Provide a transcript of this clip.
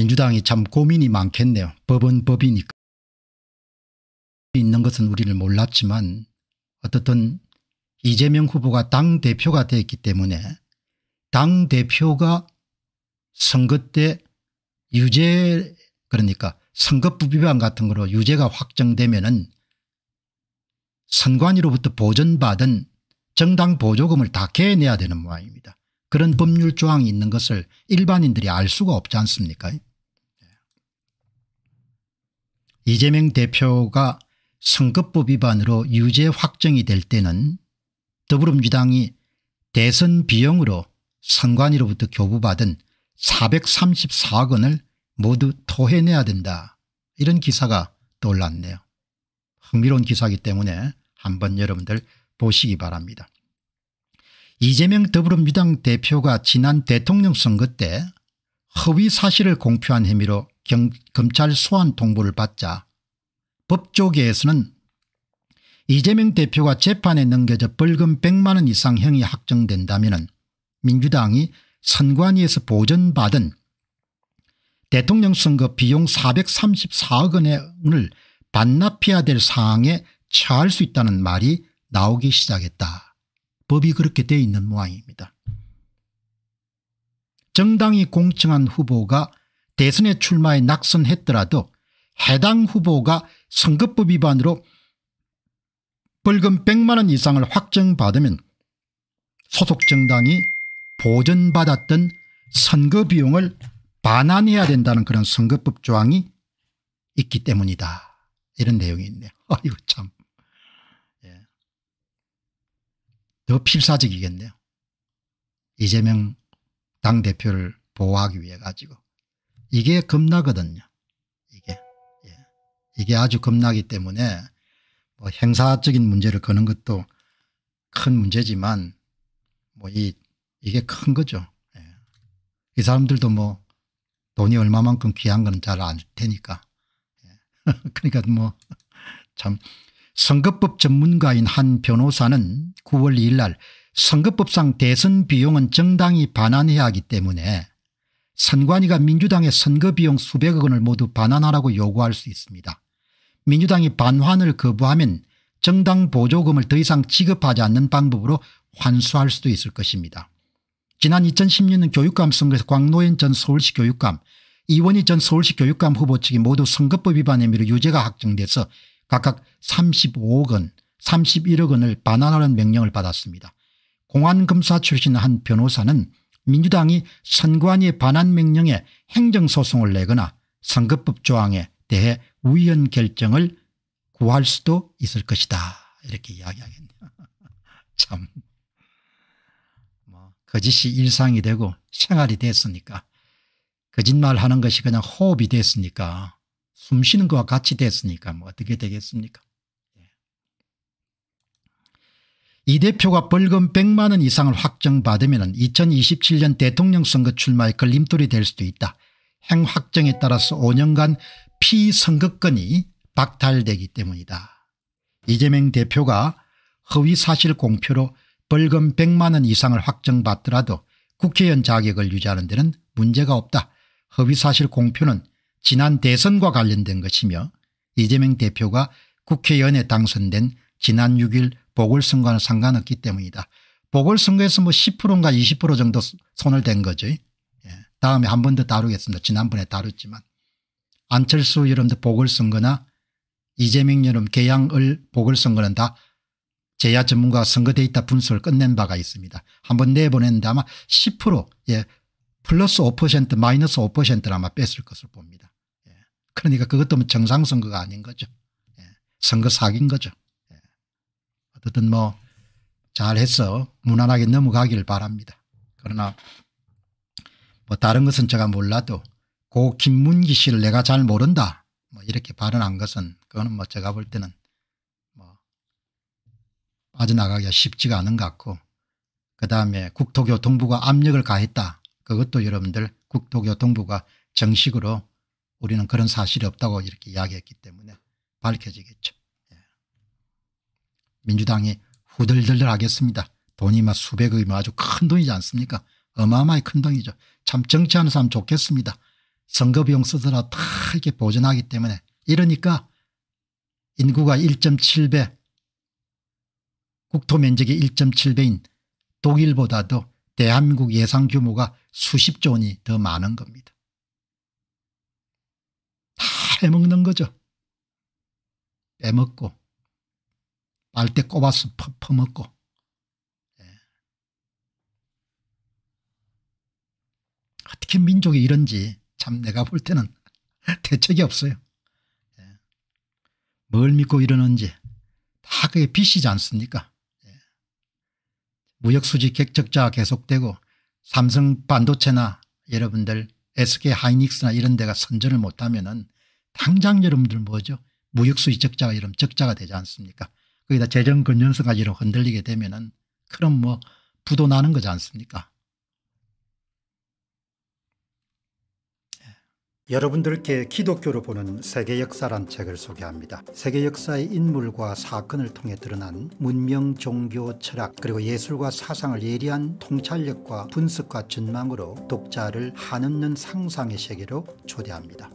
민주당이 참 고민이 많겠네요. 법은 법이니까. 있는 것은 우리를 몰랐지만 어떻든 이재명 후보가 당대표가 됐기 때문에 당대표가 선거 때 유죄 그러니까 선거법 위반 같은 거로 유죄가 확정되면 은 선관위로부터 보전받은 정당 보조금을 다 개내야 되는 모양입니다. 그런 법률 조항이 있는 것을 일반인들이 알 수가 없지 않습니까 이재명 대표가 선거법 위반으로 유죄 확정이 될 때는 더불어민주당이 대선 비용으로 선관위로부터 교부받은 434억 원을 모두 토해내야 된다. 이런 기사가 떠올랐네요. 흥미로운 기사이기 때문에 한번 여러분들 보시기 바랍니다. 이재명 더불어민주당 대표가 지난 대통령 선거 때 허위 사실을 공표한 혐의로 경, 검찰 소환 통보를 받자 법조계에서는 이재명 대표가 재판에 넘겨져 벌금 100만 원 이상 형이 확정된다면 민주당이 선관위에서 보전받은 대통령 선거 비용 434억 원을 반납해야 될 사항에 처할 수 있다는 말이 나오기 시작했다. 법이 그렇게 돼 있는 모양입니다. 정당이 공천한 후보가 대선에 출마에 낙선했더라도 해당 후보가 선거법 위반으로 벌금 100만 원 이상을 확정받으면 소속 정당이 보전받았던 선거 비용을 반환해야 된다는 그런 선거법 조항이 있기 때문이다. 이런 내용이 있네요. 아이고 참. 예. 더 필사적이겠네요. 이재명 당대표를 보호하기 위해 가지고. 이게 겁나거든요. 이게. 예. 이게 아주 겁나기 때문에 뭐 행사적인 문제를 거는 것도 큰 문제지만 뭐 이, 이게 큰 거죠. 예. 이 사람들도 뭐 돈이 얼마만큼 귀한 건잘알 테니까. 예. 그러니까 뭐 참 선거법 전문가인 한 변호사는 9월 2일 날 선거법상 대선 비용은 정당이 반환해야 하기 때문에 선관위가 민주당의 선거비용 수백억 원을 모두 반환하라고 요구할 수 있습니다. 민주당이 반환을 거부하면 정당 보조금을 더 이상 지급하지 않는 방법으로 환수할 수도 있을 것입니다. 지난 2016년 교육감 선거에서 광노현 전 서울시 교육감, 이원희 전 서울시 교육감 후보 측이 모두 선거법 위반 혐의로 유죄가 확정돼서 각각 35억 원, 31억 원을 반환하는 명령을 받았습니다. 공안검사 출신 한 변호사는 민주당이 선관위 반환 명령에 행정소송을 내거나 선거법 조항에 대해 우연 결정을 구할 수도 있을 것이다 이렇게 이야기하겠네요. 참 뭐, 거짓이 일상이 되고 생활이 됐으니까 거짓말하는 것이 그냥 호흡이 됐으니까 숨쉬는 것과 같이 됐으니까 뭐 어떻게 되겠습니까 이 대표가 벌금 100만 원 이상을 확정받으면 2027년 대통령 선거 출마에 걸림돌이 될 수도 있다. 행 확정에 따라서 5년간 피선거권이 박탈되기 때문이다. 이재명 대표가 허위사실 공표로 벌금 100만 원 이상을 확정받더라도 국회의원 자격을 유지하는 데는 문제가 없다. 허위사실 공표는 지난 대선과 관련된 것이며 이재명 대표가 국회의원에 당선된 지난 6일 보궐선거와는 상관없기 때문이다. 보궐선거에서 뭐 10%인가 20% 정도 손을 댄 거죠. 예. 다음에 한 번 더 다루겠습니다. 지난번에 다뤘지만. 안철수 여러분들 보궐선거나 이재명 여름 개항을 보궐선거는 다 제야 전문가 선거 데이터 분석을 끝낸 바가 있습니다. 한 번 내보냈는데 아마 10% 예, 플러스 5% 마이너스 5 아마 뺐을 것으로 봅니다. 예. 그러니까 그것도 뭐 정상선거가 아닌 거죠. 예. 선거 사기인 거죠. 어쨌든 뭐 잘해서 무난하게 넘어가기를 바랍니다. 그러나 뭐 다른 것은 제가 몰라도 고 김문기 씨를 내가 잘 모른다 뭐 이렇게 발언한 것은 그거는 뭐 제가 볼 때는 뭐 빠져나가기가 쉽지가 않은 것 같고 그다음에 국토교통부가 압력을 가했다 그것도 여러분들 국토교통부가 정식으로 우리는 그런 사실이 없다고 이렇게 이야기했기 때문에 밝혀지겠죠. 민주당이 후들들들 하겠습니다. 돈이 막 수백억이 뭐 아주 큰 돈이지 않습니까 어마어마히 큰 돈이죠. 참 정치하는 사람 좋겠습니다. 선거 비용 쓰더라 다 이렇게 보존하기 때문에 이러니까 인구가 1.7배 국토 면적이 1.7배인 독일보다도 대한민국 예상 규모가 수십조 원이 더 많은 겁니다. 다 해먹는 거죠. 빼먹고 말때 꼽아서 퍼먹고. 예. 어떻게 민족이 이런지 참 내가 볼 때는 대책이 없어요. 예. 뭘 믿고 이러는지 다 그게 빚이지 않습니까? 예. 무역수지 객적자 가 계속되고 삼성 반도체나 여러분들 SK 하이닉스나 이런 데가 선전을 못하면 은 당장 여러분들 뭐죠? 무역수지 적자가 이러면 적자가 되지 않습니까? 거기다 재정 건전성까지로 흔들리게 되면은 그럼 뭐 부도 나는 거지 않습니까? 예. 여러분들께 기독교로 보는 세계 역사란 책을 소개합니다. 세계 역사의 인물과 사건을 통해 드러난 문명, 종교, 철학 그리고 예술과 사상을 예리한 통찰력과 분석과 전망으로 독자를 한없는 상상의 세계로 초대합니다.